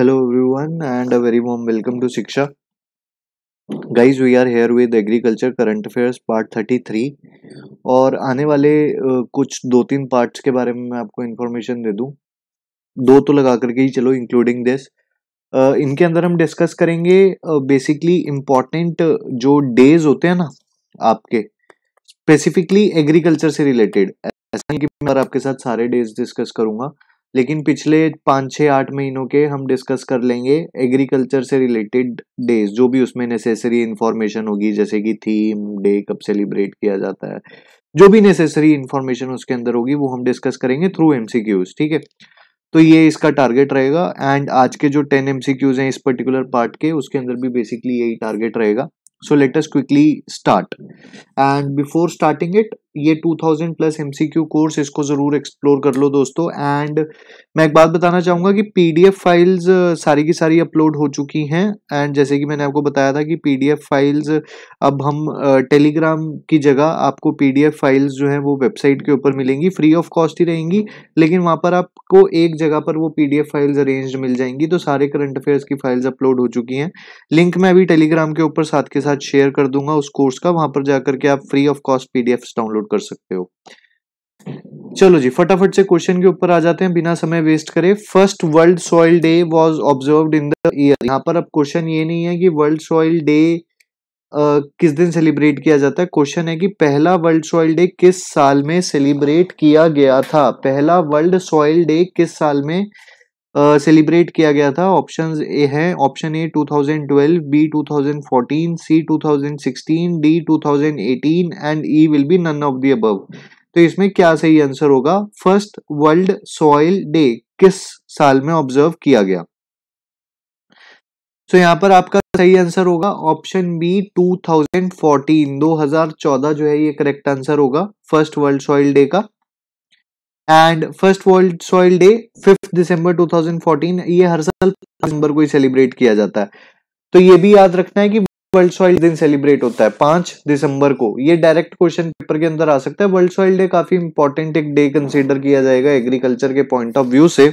hello everyone and a very warm welcome to shiksha guys we are here with agriculture current affairs part 33 और आने वाले कुछ दो तीन पार्ट्स के बारे में मैं आपको इन्फॉर्मेशन दे दूँ दो तो लगा करके ही चलो इंक्लूडिंग दिस इनके अंदर हम डिस्कस करेंगे बेसिकली इम्पॉर्टेंट जो डेज होते हैं ना आपके स्पेसिफिकली एग्रीकल्चर से रिलेटेड ऐसा नहीं कि मैं आपके साथ सारे डेज डिस्कस करूँगा लेकिन पिछले पाँच छः आठ महीनों के हम डिस्कस कर लेंगे एग्रीकल्चर से रिलेटेड डेज जो भी उसमें नेसेसरी इन्फॉर्मेशन होगी जैसे कि थीम डे कब सेलिब्रेट किया जाता है जो भी नेसेसरी इन्फॉर्मेशन उसके अंदर होगी वो हम डिस्कस करेंगे थ्रू एम ठीक है तो ये इसका टारगेट रहेगा एंड आज के जो टेन एम हैं इस पर्टिकुलर पार्ट के उसके अंदर भी बेसिकली यही टारगेट रहेगा so let's quickly start and before starting it ये 2000 प्लस एमसीक्यू कोर्स इसको ज़रूर एक्सप्लोर कर लो दोस्तों एंड मैं एक बात बताना चाहूंगा कि पीडीएफ फाइल्स सारी की सारी अपलोड हो चुकी हैं एंड जैसे कि मैंने आपको बताया था कि पीडीएफ फाइल्स अब हम टेलीग्राम की जगह आपको पीडीएफ फाइल्स जो है वो वेबसाइट के ऊपर मिलेंगी फ्री ऑफ कॉस्ट ही रहेंगी लेकिन वहां पर आपको एक जगह पर वो पी फाइल्स अरेंज मिल जाएंगी तो सारे करंट अफेयर्स की फाइल्स अपलोड हो चुकी हैं लिंक मैं अभी टेलीग्राम के ऊपर साथ के साथ शेयर कर दूंगा उस कोर्स का वहाँ पर जाकर के आप free of cost P download download कर सकते हो चलो जी फटाफट से क्वेश्चन के ऊपर आ जाते हैं बिना समय वेस्ट करे first world soil day was observe in the year यहाँ पर अब क्वेश्चन ये नहीं है कि वर्ल्ड सॉइल डे किस दिन सेलिब्रेट किया जाता है क्वेश्चन है कि पहला वर्ल्ड सॉइल डे किस साल में सेलिब्रेट किया गया था पहला वर्ल्ड सॉइल डे किस साल में सेलिब्रेट uh, किया गया था ऑप्शन ए है option A 2012 B 2014 C 2016 D 2018 and E will be none of the above तो इसमें क्या सही आंसर होगा फर्स्ट वर्ल्ड सॉइल डे किस साल में ऑब्जर्व किया गया सो so, यहां पर आपका सही आंसर होगा ऑप्शन बी 2014 2014 जो है ये करेक्ट आंसर होगा फर्स्ट वर्ल्ड सॉइल डे का and first world soil day fifth December 2014 ये हर साल दिसंबर को ही सेलिब्रेट किया जाता है तो ये भी याद रखना है कि वर्ल्ड सॉइल दिन सेलिब्रेट होता है पांच दिसंबर को ये डायरेक्ट क्वेश्चन पेपर के अंदर आ सकता है वर्ल्ड सॉइल डे काफी इंपॉर्टेंट एक डे कंसिडर किया जाएगा एग्रीकल्चर के पॉइंट ऑफ व्यू से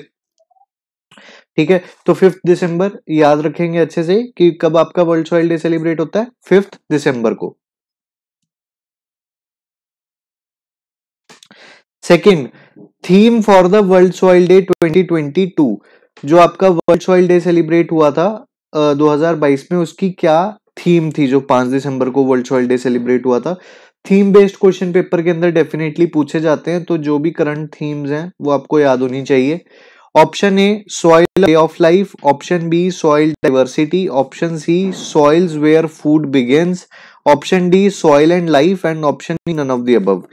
ठीक है तो फिफ्थ दिसंबर याद रखेंगे अच्छे से कि कब आपका वर्ल्ड सॉइल डे सेलिब्रेट होता है फिफ्थ दिसंबर को second theme for the world soil day 2022 जो आपका वर्ल्ड सॉइल डे सेलिब्रेट हुआ था uh, 2022 में उसकी क्या थीम थी जो 5 दिसंबर को वर्ल्ड सॉइल डे सेलिब्रेट हुआ था थीम बेस्ड क्वेश्चन पेपर के अंदर डेफिनेटली पूछे जाते हैं तो जो भी करंट थीम्स हैं वो आपको याद होनी चाहिए option A soil way of life option B soil diversity option C soils where food begins option D soil and life and option none of the above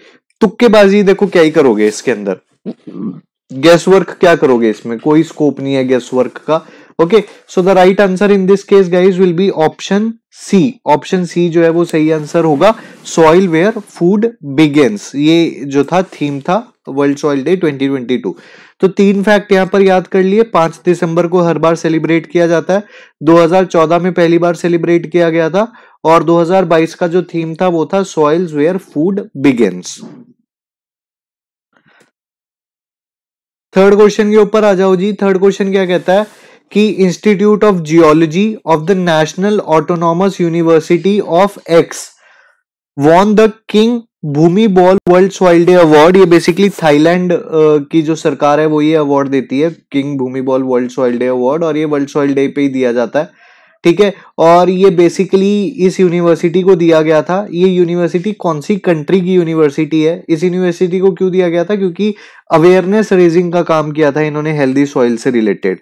तुक्केबाजी देखो क्या ही करोगे इसके अंदर गेस वर्क क्या करोगे इसमें कोई स्कोप नहीं है गेस वर्क का okay so the right answer in this case guys will be option C option C जो है वो सही आंसर होगा सॉइल वेयर फूड बिगेन्स ये जो था थीम था वर्ल्ड सॉइल डे 2022 तो तीन फैक्ट यहाँ पर याद कर लिए पांच दिसंबर को हर बार सेलिब्रेट किया जाता है 2014 में पहली बार सेलिब्रेट किया गया था और 2022 का जो थीम था वो था soils where food begins third question के ऊपर आ जाओ जी थर्ड क्वेश्चन क्या कहता है कि institute of geology of the national autonomous university of एक्स वॉन the King Bhumibol world soil day award ये बेसिकली थाईलैंड की जो सरकार है वो ये अवार्ड देती है King Bhumibol world soil day award और ये वर्ल्ड सॉइल डे पे ही दिया जाता है ठीक है और ये बेसिकली इस यूनिवर्सिटी को दिया गया था ये यूनिवर्सिटी कौन सी कंट्री की यूनिवर्सिटी है इस यूनिवर्सिटी को क्यों दिया गया था क्योंकि अवेयरनेस रेजिंग का काम किया था इन्होंने हेल्दी सॉइल से रिलेटेड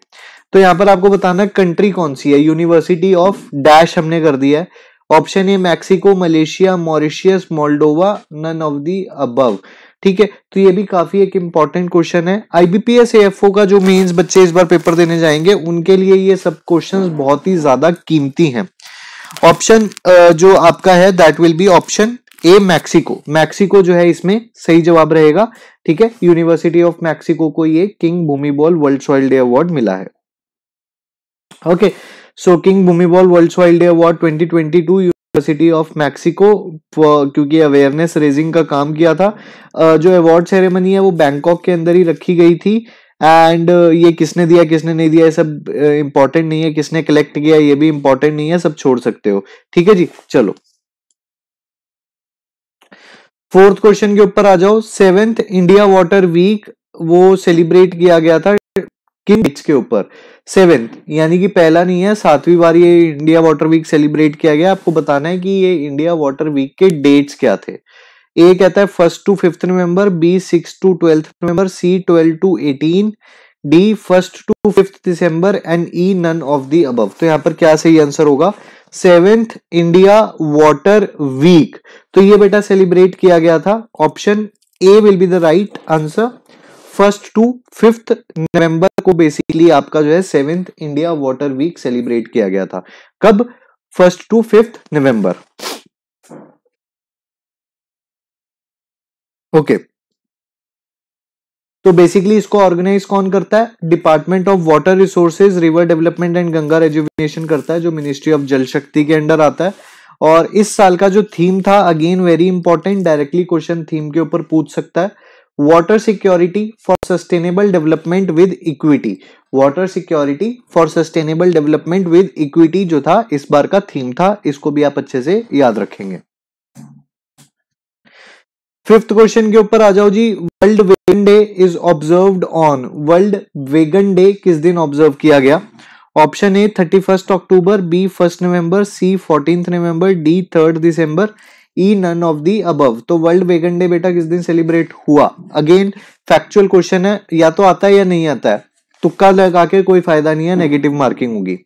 तो यहाँ पर आपको बताना कंट्री कौन सी है यूनिवर्सिटी ऑफ डैश हमने कर दिया है option A Mexico Malaysia Mauritius Moldova none of the above ठीक है तो ये भी काफी एक इंपॉर्टेंट क्वेश्चन है आईबीपीएस एफ का जो मेन्स बच्चे इस बार पेपर देने जाएंगे उनके लिए ये सब क्वेश्चन बहुत ही ज्यादा कीमती है ऑप्शन जो आपका है that will be option A Mexico Mexico जो है इसमें सही जवाब रहेगा ठीक है यूनिवर्सिटी ऑफ मैक्सिको को ये King Bhumibol world soil day award मिला है okay so King Bhumibol world soil day award 2022 university of Mexico क्योंकि अवेयरनेस रेजिंग का काम किया था जो अवार्ड सेरेमनी है वो बैंकॉक के अंदर ही रखी गई थी एंड ये किसने दिया किसने नहीं दिया ये सब इम्पोर्टेंट नहीं है किसने कलेक्ट किया ये भी इम्पोर्टेंट नहीं है सब छोड़ सकते हो ठीक है जी चलो फोर्थ क्वेश्चन के ऊपर आ जाओ सेवेंथ इंडिया वाटर वीक वो सेलिब्रेट किया गया था किन डेट्स के ऊपर सेवेंथ यानी कि पहला नहीं है सातवीं बार ये इंडिया वाटर वीक सेलिब्रेट किया गया आपको बताना है कि ये इंडिया वाटर वीक के डेट्स क्या थे ए कहता है first to fifth November B six to twelfth November C twelve to eighteen D first to fifth December and E none of the above तो यहाँ पर क्या सही आंसर होगा सेवेंथ इंडिया वाटर वीक तो ये बेटा सेलिब्रेट किया गया था option A will be the right answer first to fifth November को बेसिकली आपका जो है seventh India water week celebrate किया गया था कब first to fifth November okay तो बेसिकली इसको ऑर्गेनाइज कौन करता है department of water resources river development and Ganga rejuvenation करता है जो मिनिस्ट्री ऑफ जल शक्ति के अंडर आता है और इस साल का जो थीम था again very important directly question theme के ऊपर पूछ सकता है water security for sustainable development with equity water security for sustainable development with equity जो था इस बार का थीम था इसको भी आप अच्छे से याद रखेंगे फिफ्थ क्वेश्चन के ऊपर आ जाओ जी world vegan day is observed on world vegan day किस दिन ऑब्जर्व किया गया option A thirty first October B first November C fourteenth November D third December E none of the above तो वर्ल्ड वेगन डे बेटा किस दिन celebrate हुआ again factual question है या तो आता है या नहीं आता है तुक्का लगा के कोई फायदा नहीं है नेगेटिव मार्किंग होगी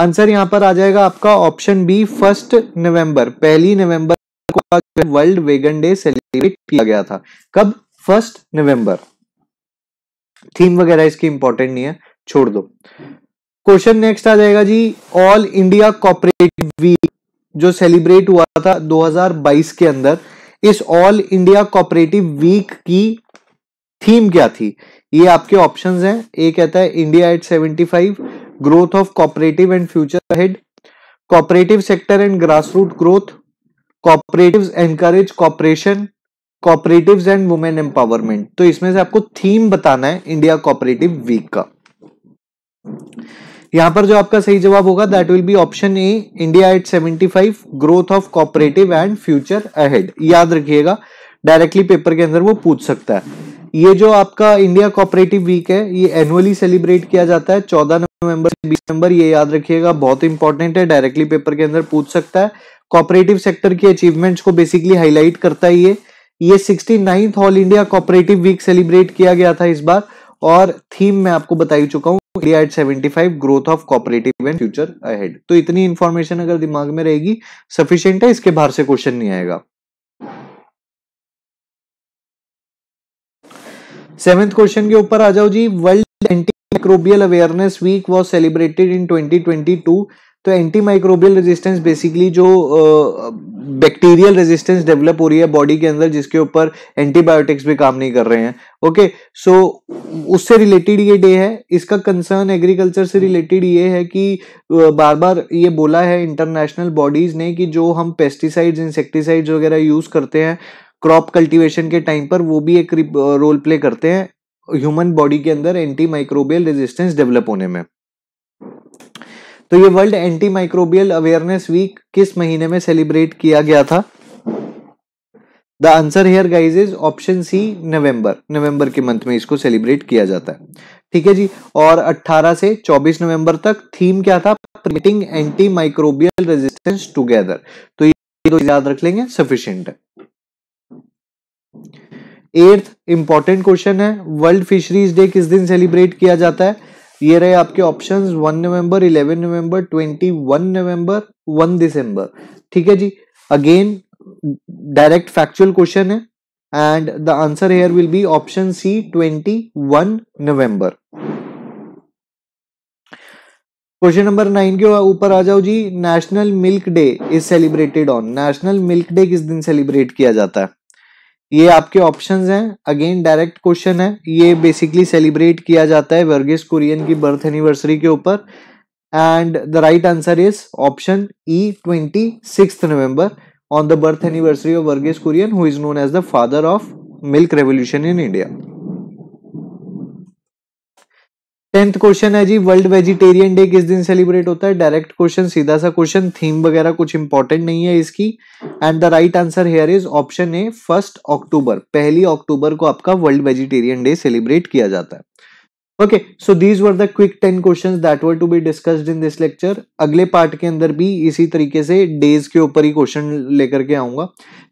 आंसर यहां पर आ जाएगा आपका ऑप्शन बी फर्स्ट नवंबर पहली नवंबर को वर्ल्ड वेगन डे सेलिब्रेट किया गया था कब फर्स्ट नवंबर थीम वगैरह इसकी इंपॉर्टेंट नहीं है छोड़ दो क्वेश्चन नेक्स्ट आ जाएगा जी ऑल इंडिया कॉपरेटिव वीक जो सेलिब्रेट हुआ था 2022 के अंदर इस ऑल इंडिया कोऑपरेटिव वीक की थीम क्या थी ये आपके ऑप्शंस हैं ए कहता है India at 75 growth of cooperative and future ahead cooperative sector and grassroot growth cooperatives encourage cooperation cooperatives and women empowerment तो इसमें से आपको थीम बताना है इंडिया कॉपरेटिव वीक का यहां पर जो आपका सही जवाब होगा that will be option A India at 75 growth of cooperative and future ahead याद रखिएगा डायरेक्टली पेपर के अंदर वो पूछ सकता है ये जो आपका इंडिया कॉपरेटिव वीक है ये एनुअली सेलिब्रेट किया जाता है चौदह नवंबर से बीस नवंबर ये याद रखिएगा बहुत इंपॉर्टेंट है डायरेक्टली पेपर के अंदर पूछ सकता है कॉपरेटिव सेक्टर की अचीवमेंट्स को बेसिकली हाईलाइट करता है ये ये sixty ninth all India cooperative week celebrate किया गया था इस बार और थीम मैं आपको बता ही चुका हूँ India at growth of cooperative and future ahead तो इतनी इन्फॉर्मेशन अगर दिमाग में रहेगी सफिशियंट है इसके बाहर से क्वेश्चन नहीं आएगा सेवेंथ क्वेश्चन के ऊपर आ जाओ जी world antimicrobial awareness week was celebrated in 2022 तो एंटी माइक्रोबियल रेजिस्टेंस बेसिकली जो बैक्टीरियल रेजिस्टेंस डेवलप हो रही है बॉडी के अंदर जिसके ऊपर एंटीबायोटिक्स भी काम नहीं कर रहे हैं ओके सो so, उससे रिलेटेड ये डे है इसका कंसर्न एग्रीकल्चर से रिलेटेड ये है कि बार बार ये बोला है इंटरनेशनल बॉडीज ने कि जो हम पेस्टिसाइड्स इंसेक्टिसाइड्स वगैरह यूज़ करते हैं क्रॉप कल्टीवेशन के टाइम पर वो भी एक रोल प्ले करते हैं ह्यूमन बॉडी के अंदर एंटी माइक्रोबियल रेजिस्टेंस डेवलप होने में तो ये world antimicrobial awareness week किस महीने में सेलिब्रेट किया गया था the answer here guys is option C November नवंबर के मंथ में इसको सेलिब्रेट किया जाता है ठीक है जी और 18 से 24 नवंबर तक थीम क्या था preventing antimicrobial resistance together तो ये दो याद रख लेंगे सफिशियंट एर्थ इंपॉर्टेंट क्वेश्चन है वर्ल्ड फिशरीज डे किस दिन सेलिब्रेट किया जाता है ये रहे आपके options one November eleven November twenty one November one December ठीक है जी अगेन डायरेक्ट फैक्चुअल क्वेश्चन है and the answer here will be option C twenty one November question number nine के ऊपर आ जाओ जी national milk day is celebrated on national milk day किस दिन सेलिब्रेट किया जाता है ये आपके ऑप्शंस हैं अगेन डायरेक्ट क्वेश्चन है ये बेसिकली सेलिब्रेट किया जाता है वर्गेस कुरियन की बर्थ एनिवर्सरी के ऊपर and the right answer is option E twenty six November on the birth anniversary of Varghese Kurien who is known as the father of milk revolution in India tenth question है जी world vegetarian day किस दिन celebrate होता है direct question सीधा सा question theme वगैरह कुछ इंपॉर्टेंट नहीं है इसकी and the right answer here is option A first October पहली अक्टूबर को आपका वर्ल्ड वेजिटेरियन डे सेलिब्रेट किया जाता है okay so these were the quick ten questions that were to be discussed in this lecture अगले पार्ट के अंदर भी इसी तरीके से डेज के ऊपर ही क्वेश्चन लेकर के आऊंगा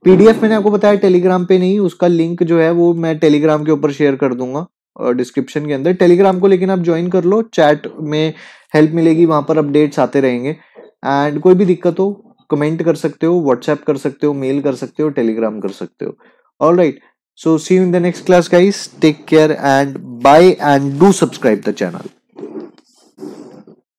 पीडीएफ मैंने आपको बताया टेलीग्राम पे नहीं उसका लिंक जो है वो मैं टेलीग्राम के ऊपर शेयर कर दूंगा डिस्क्रिप्शन के अंदर टेलीग्राम को लेकिन आप ज्वाइन कर लो चैट में हेल्प मिलेगी वहाँ पर अपडेट्स आते रहेंगे एंड कोई भी दिक्कत हो कमेंट कर सकते हो व्हाट्सएप कर सकते हो मेल कर सकते हो टेलीग्राम कर सकते हो all right so see in the next class guys take care and bye and do subscribe the channel